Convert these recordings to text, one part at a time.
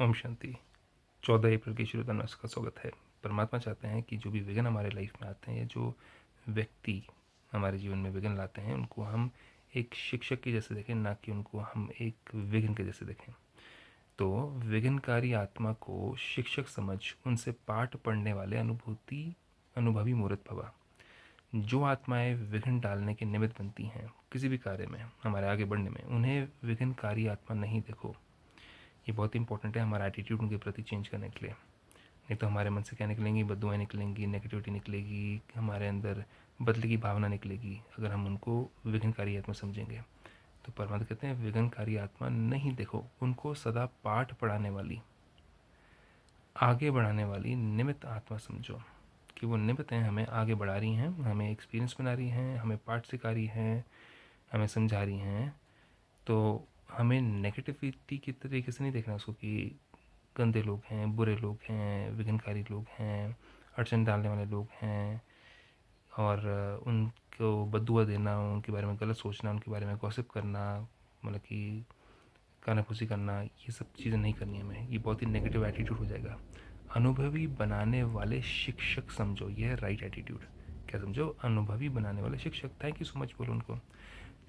ओम शांति चौदह अप्रैल की शुरुआत में उसका स्वागत है परमात्मा चाहते हैं कि जो भी विघ्न हमारे लाइफ में आते हैं या जो व्यक्ति हमारे जीवन में विघ्न लाते हैं उनको हम एक शिक्षक के जैसे देखें ना कि उनको हम एक विघ्न के जैसे देखें तो विघ्नकारी आत्मा को शिक्षक समझ उनसे पाठ पढ़ने वाले अनुभूति अनुभवी मूर्त भवा जो आत्माएं विघ्न डालने के निमित्त बनती हैं किसी भी कार्य में हमारे आगे बढ़ने में उन्हें विघ्नकारी आत्मा नहीं देखो ये बहुत ही इंपॉर्टेंट है हमारा एटीट्यूड उनके प्रति चेंज करने के लिए नहीं तो हमारे मन से क्या निकलेंगी बदुआएँ निकलेंगी नेगेटिविटी निकलेगी हमारे अंदर बदले की भावना निकलेगी अगर हम उनको विघ्नकारी आत्मा समझेंगे तो परमात्मा कहते हैं विघ्नकारी आत्मा नहीं देखो उनको सदा पाठ पढ़ाने वाली आगे बढ़ाने वाली निमित्त आत्मा समझो कि वो निमित्त हैं हमें आगे बढ़ा रही हैं हमें एक्सपीरियंस बना रही हैं हमें पाठ सिखा रही हैं हमें समझा रही हैं तो हमें नेगेटिविटी के तरीके से नहीं देखना उसको कि गंदे लोग हैं बुरे लोग हैं विघनकारी लोग हैं अड़चन डालने वाले लोग हैं और उनको बदुआ देना उनके बारे में गलत सोचना उनके बारे में गॉसिप करना मतलब कि खुशी करना ये सब चीज़ें नहीं करनी हमें ये बहुत ही नेगेटिव एटीट्यूड हो जाएगा अनुभवी बनाने वाले शिक्षक समझो ये है राइट एटीट्यूड क्या समझो अनुभवी बनाने वाले शिक्षक थैंक यू सो मच बोलो उनको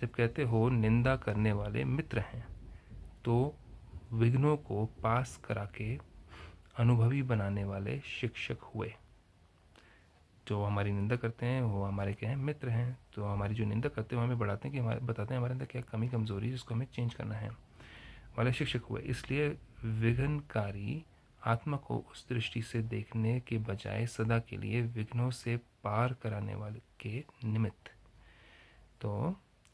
जब कहते हो निंदा करने वाले मित्र हैं तो विघ्नों को पास करा के अनुभवी बनाने वाले शिक्षक हुए जो हमारी निंदा करते हैं वो हमारे क्या हैं मित्र हैं तो हमारी जो निंदा करते हैं वो हमें बढ़ाते हैं कि हमारे बताते हैं हमारे अंदर क्या कमी कमजोरी है जिसको हमें चेंज करना है वाले शिक्षक हुए इसलिए विघ्नकारी आत्मा को उस दृष्टि से देखने के बजाय सदा के लिए विघ्नों से पार कराने वाले के निमित्त तो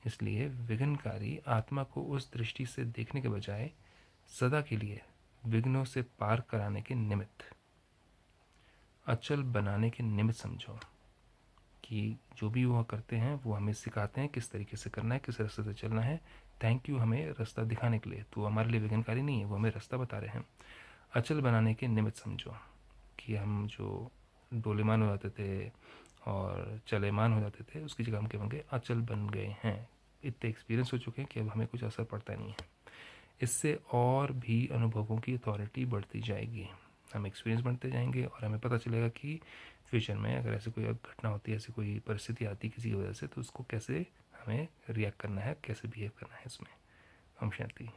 इसलिए विघ्नकारी आत्मा को उस दृष्टि से देखने के बजाय सदा के लिए विघ्नों से पार कराने के निमित्त अचल बनाने के निमित्त समझो कि जो भी वह करते हैं वो हमें सिखाते हैं किस तरीके से करना है किस रास्ते से चलना है थैंक यू हमें रास्ता दिखाने के लिए तो हमारे लिए विघ्नकारी नहीं है वो हमें रास्ता बता रहे हैं अचल बनाने के निमित्त समझो कि हम जो डोलेमान हो जाते थे और चलेमान हो जाते थे उसकी जगह हम क्या बन गए अचल बन गए हैं इतने एक्सपीरियंस हो चुके हैं कि अब हमें कुछ असर पड़ता नहीं है इससे और भी अनुभवों की अथॉरिटी बढ़ती जाएगी हम एक्सपीरियंस बढ़ते जाएंगे और हमें पता चलेगा कि फ्यूचर में अगर ऐसी कोई घटना होती है ऐसी कोई परिस्थिति आती किसी की वजह से तो उसको कैसे हमें रिएक्ट करना है कैसे बिहेव करना है इसमें हम शांति